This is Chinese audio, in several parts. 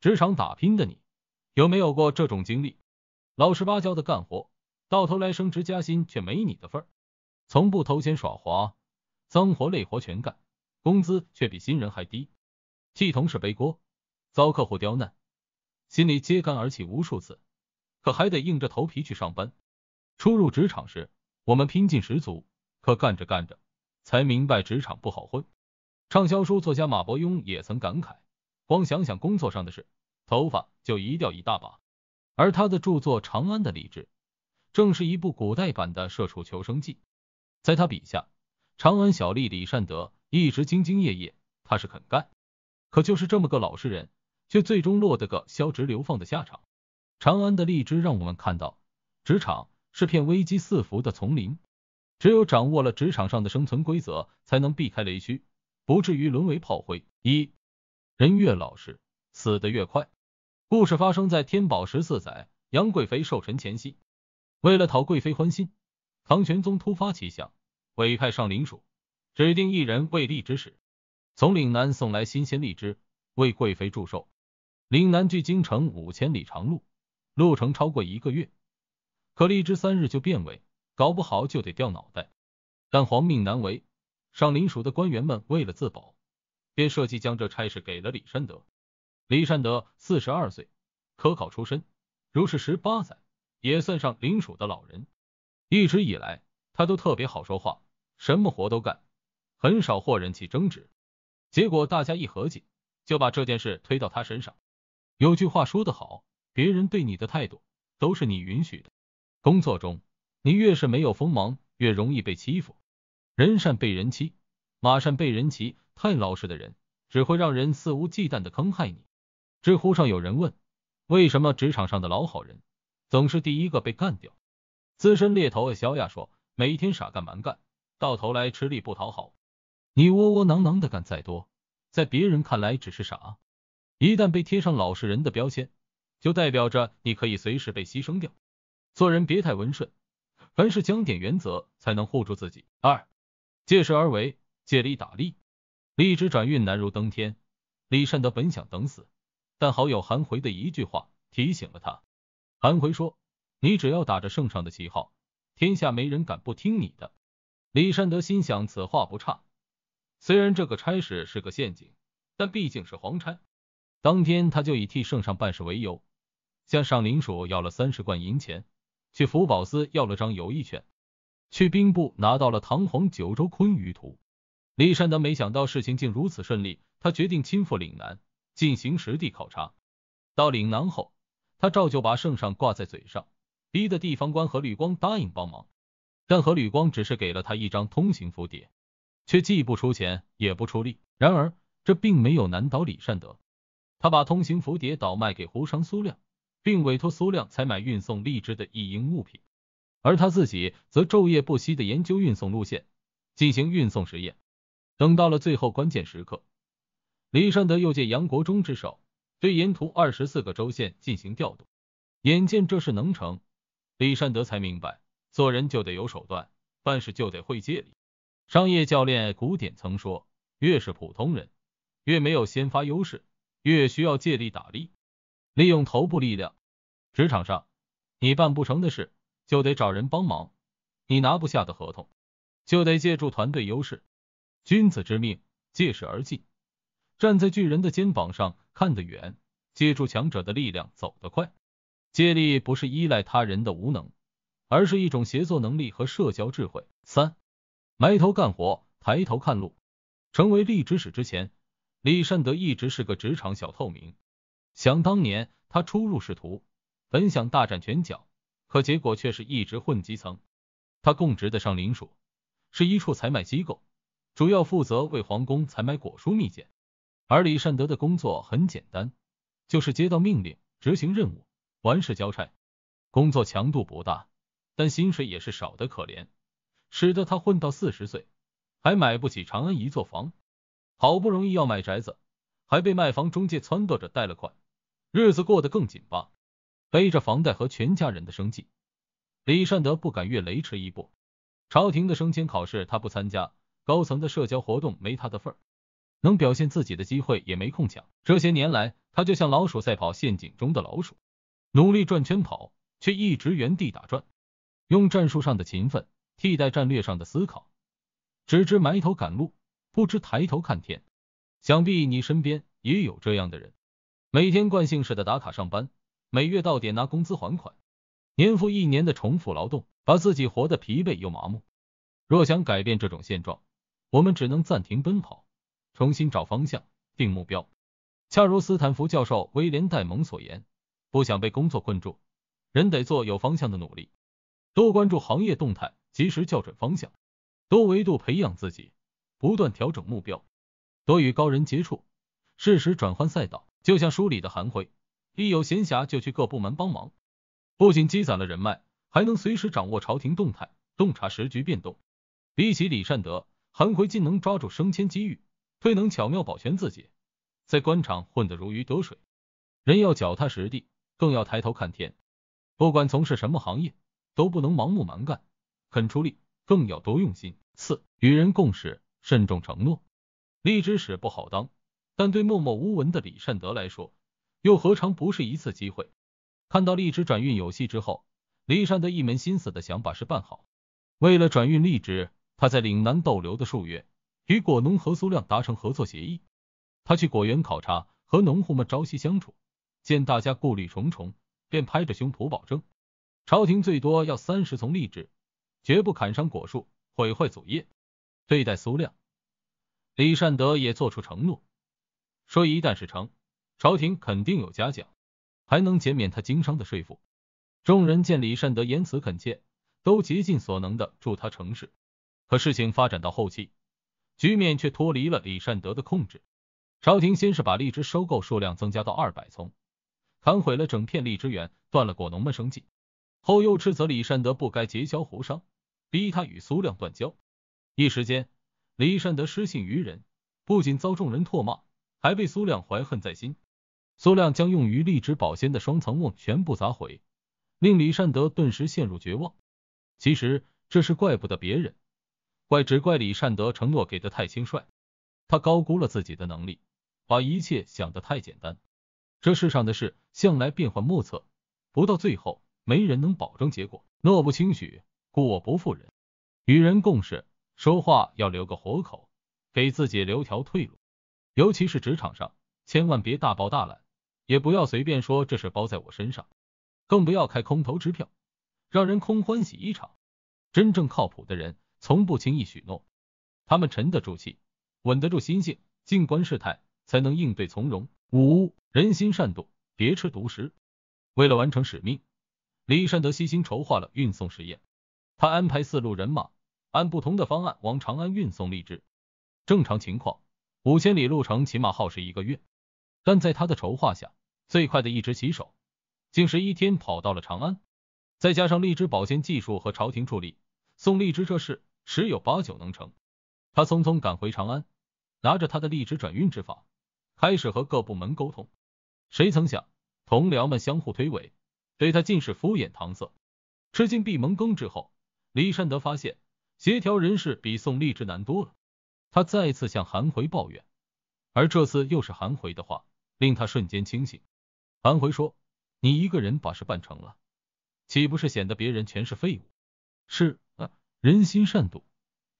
职场打拼的你，有没有过这种经历？老实巴交的干活，到头来升职加薪却没你的份儿。从不偷奸耍滑，脏活累活全干，工资却比新人还低。替同事背锅，遭客户刁难，心里揭竿而起无数次，可还得硬着头皮去上班。初入职场时，我们拼劲十足，可干着干着，才明白职场不好混。畅销书作家马伯庸也曾感慨。光想想工作上的事，头发就一掉一大把。而他的著作《长安的荔枝》，正是一部古代版的社畜求生记。在他笔下，长安小吏李善德一直兢兢业业，他是肯干，可就是这么个老实人，却最终落得个消职流放的下场。《长安的荔枝》让我们看到，职场是片危机四伏的丛林，只有掌握了职场上的生存规则，才能避开雷区，不至于沦为炮灰。一人越老实，死得越快。故事发生在天宝十四载，杨贵妃寿辰前夕。为了讨贵妃欢心，唐玄宗突发奇想，委派上林署指定一人为荔枝使，从岭南送来新鲜荔枝为贵妃祝寿。岭南距京城五千里长路，路程超过一个月，可荔枝三日就变味，搞不好就得掉脑袋。但皇命难违，上林署的官员们为了自保。便设计将这差事给了李善德。李善德四十二岁，科考出身，如是十八载，也算上领属的老人。一直以来，他都特别好说话，什么活都干，很少和人起争执。结果大家一合计，就把这件事推到他身上。有句话说得好，别人对你的态度都是你允许的。工作中，你越是没有锋芒，越容易被欺负。人善被人欺，马善被人骑。太老实的人只会让人肆无忌惮的坑害你。知乎上有人问，为什么职场上的老好人总是第一个被干掉？资深猎头小雅说，每天傻干蛮干，到头来吃力不讨好。你窝窝囊囊的干再多，在别人看来只是傻。一旦被贴上老实人的标签，就代表着你可以随时被牺牲掉。做人别太温顺，凡事讲点原则，才能护住自己。二，借势而为，借力打力。荔枝转运难如登天，李善德本想等死，但好友韩回的一句话提醒了他。韩回说：“你只要打着圣上的旗号，天下没人敢不听你的。”李善德心想此话不差。虽然这个差事是个陷阱，但毕竟是皇差。当天他就以替圣上办事为由，向上林署要了三十贯银钱，去福宝司要了张游艺券，去兵部拿到了唐皇九州坤舆图。李善德没想到事情竟如此顺利，他决定亲赴岭南进行实地考察。到岭南后，他照旧把圣上挂在嘴上，逼得地方官何吕光答应帮忙。但何吕光只是给了他一张通行符牒，却既不出钱也不出力。然而这并没有难倒李善德，他把通行符牒倒卖给胡商苏亮，并委托苏亮采买运送荔枝的一应物品，而他自己则昼夜不息地研究运送路线，进行运送实验。等到了最后关键时刻，李善德又借杨国忠之手对沿途二十四个州县进行调度。眼见这事能成，李善德才明白，做人就得有手段，办事就得会借力。商业教练古典曾说：“越是普通人，越没有先发优势，越需要借力打力，利用头部力量。职场上，你办不成的事就得找人帮忙，你拿不下的合同就得借助团队优势。”君子之命，借势而进。站在巨人的肩膀上看得远，借助强者的力量走得快。借力不是依赖他人的无能，而是一种协作能力和社交智慧。三，埋头干活，抬头看路。成为立直使之前，李善德一直是个职场小透明。想当年，他初入仕途，本想大展拳脚，可结果却是一直混基层。他供职的上林署，是一处采买机构。主要负责为皇宫采买果蔬蜜饯，而李善德的工作很简单，就是接到命令执行任务，完事交差。工作强度不大，但薪水也是少得可怜，使得他混到四十岁还买不起长安一座房。好不容易要买宅子，还被卖房中介撺掇着贷了款，日子过得更紧巴。背着房贷和全家人的生计，李善德不敢越雷池一步。朝廷的升迁考试他不参加。高层的社交活动没他的份儿，能表现自己的机会也没空抢。这些年来，他就像老鼠赛跑陷阱中的老鼠，努力转圈跑，却一直原地打转。用战术上的勤奋替代战略上的思考，只知埋头赶路，不知抬头看天。想必你身边也有这样的人，每天惯性式的打卡上班，每月到点拿工资还款，年复一年的重复劳动，把自己活得疲惫又麻木。若想改变这种现状，我们只能暂停奔跑，重新找方向、定目标。恰如斯坦福教授威廉戴蒙所言：“不想被工作困住，人得做有方向的努力，多关注行业动态，及时校准方向；多维度培养自己，不断调整目标；多与高人接触，适时转换赛道。”就像书里的韩辉，一有闲暇就去各部门帮忙，不仅积攒了人脉，还能随时掌握朝廷动态，洞察时局变动。比起李善德。韩奎竟能抓住升迁机遇，却能巧妙保全自己，在官场混得如鱼得水。人要脚踏实地，更要抬头看天。不管从事什么行业，都不能盲目蛮干，肯出力，更要多用心。四、与人共事，慎重承诺。荔枝使不好当，但对默默无闻的李善德来说，又何尝不是一次机会？看到荔枝转运有戏之后，李善德一门心思的想把事办好。为了转运荔枝。他在岭南逗留的数月，与果农和苏亮达成合作协议。他去果园考察，和农户们朝夕相处，见大家顾虑重重，便拍着胸脯保证：朝廷最多要三十丛荔枝，绝不砍伤果树，毁坏祖业。对待苏亮，李善德也做出承诺，说一旦事成，朝廷肯定有嘉奖，还能减免他经商的税负。众人见李善德言辞恳切，都竭尽所能的助他成事。可事情发展到后期，局面却脱离了李善德的控制。朝廷先是把荔枝收购数量增加到二百丛，砍毁了整片荔枝园，断了果农们生计。后又斥责李善德不该结交胡商，逼他与苏亮断交。一时间，李善德失信于人，不仅遭众人唾骂，还被苏亮怀恨在心。苏亮将用于荔枝保鲜的双层瓮全部砸毁，令李善德顿时陷入绝望。其实这是怪不得别人。怪只怪李善德承诺给的太轻率，他高估了自己的能力，把一切想得太简单。这世上的事向来变幻莫测，不到最后，没人能保证结果。诺不轻许，故我不负人。与人共事，说话要留个活口，给自己留条退路。尤其是职场上，千万别大包大揽，也不要随便说这事包在我身上，更不要开空头支票，让人空欢喜一场。真正靠谱的人。从不轻易许诺，他们沉得住气，稳得住心性，静观事态，才能应对从容。五人心善妒，别吃独食。为了完成使命，李善德悉心筹划了运送实验。他安排四路人马，按不同的方案往长安运送荔枝。正常情况，五千里路程起码耗时一个月，但在他的筹划下，最快的一只骑手，竟十一天跑到了长安。再加上荔枝保鲜技术和朝廷助力，送荔枝这事。十有八九能成。他匆匆赶回长安，拿着他的荔枝转运之法，开始和各部门沟通。谁曾想，同僚们相互推诿，对他尽是敷衍搪塞。吃尽闭门羹之后，李善德发现协调人事比送荔枝难多了。他再次向韩回抱怨，而这次又是韩回的话令他瞬间清醒。韩回说：“你一个人把事办成了，岂不是显得别人全是废物？”是啊。人心善妒，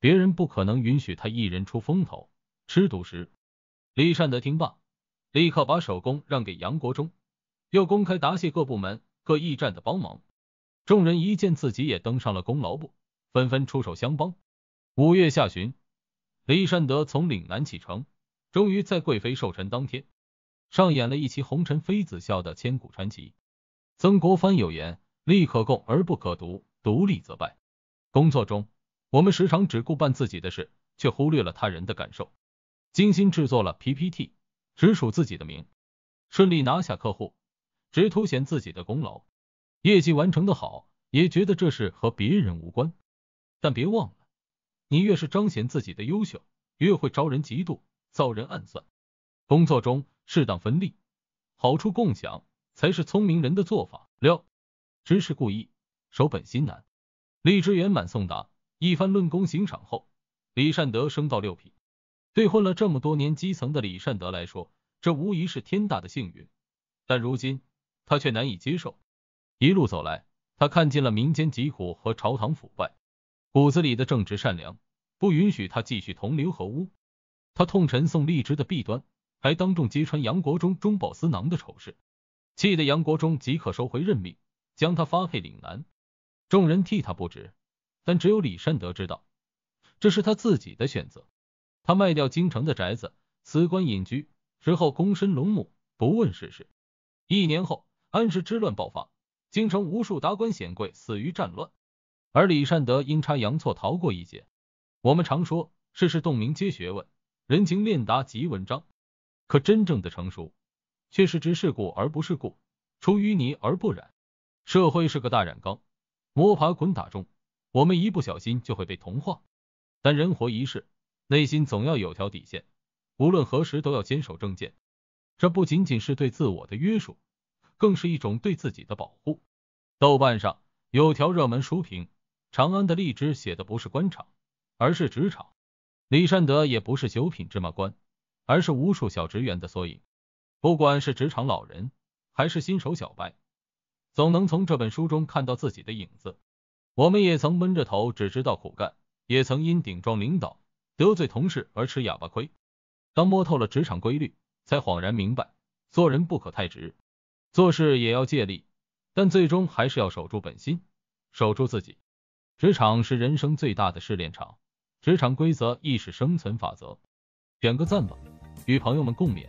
别人不可能允许他一人出风头吃独食。李善德听罢，立刻把手工让给杨国忠，又公开答谢各部门、各驿站的帮忙。众人一见自己也登上了功劳簿，纷纷出手相帮。五月下旬，李善德从岭南启程，终于在贵妃寿辰当天，上演了一期红尘妃子笑的千古传奇。曾国藩有言：“利可共而不可独，独立则败。”工作中，我们时常只顾办自己的事，却忽略了他人的感受。精心制作了 PPT，只署自己的名，顺利拿下客户，只凸显自己的功劳。业绩完成的好，也觉得这事和别人无关。但别忘了，你越是彰显自己的优秀，越会招人嫉妒，遭人暗算。工作中，适当分利，好处共享，才是聪明人的做法。六，知是故意，守本心难。荔枝圆满送达，一番论功行赏后，李善德升到六品。对混了这么多年基层的李善德来说，这无疑是天大的幸运。但如今他却难以接受。一路走来，他看尽了民间疾苦和朝堂腐败，骨子里的正直善良不允许他继续同流合污。他痛陈送荔枝的弊端，还当众揭穿杨国忠中饱私囊的丑事，气得杨国忠即刻收回任命，将他发配岭南。众人替他不值，但只有李善德知道，这是他自己的选择。他卖掉京城的宅子，辞官隐居，之后躬身龙亩，不问世事。一年后，安史之乱爆发，京城无数达官显贵死于战乱，而李善德阴差阳错逃过一劫。我们常说，世事洞明皆学问，人情练达即文章。可真正的成熟，却是知世故而不世故，出淤泥而不染。社会是个大染缸。摸爬滚打中，我们一不小心就会被同化。但人活一世，内心总要有条底线，无论何时都要坚守正见。这不仅仅是对自我的约束，更是一种对自己的保护。豆瓣上有条热门书评：《长安的荔枝》写的不是官场，而是职场。李善德也不是九品芝麻官，而是无数小职员的缩影。不管是职场老人，还是新手小白。总能从这本书中看到自己的影子。我们也曾闷着头只知道苦干，也曾因顶撞领导、得罪同事而吃哑巴亏。当摸透了职场规律，才恍然明白，做人不可太直，做事也要借力，但最终还是要守住本心，守住自己。职场是人生最大的试炼场，职场规则亦是生存法则。点个赞吧，与朋友们共勉。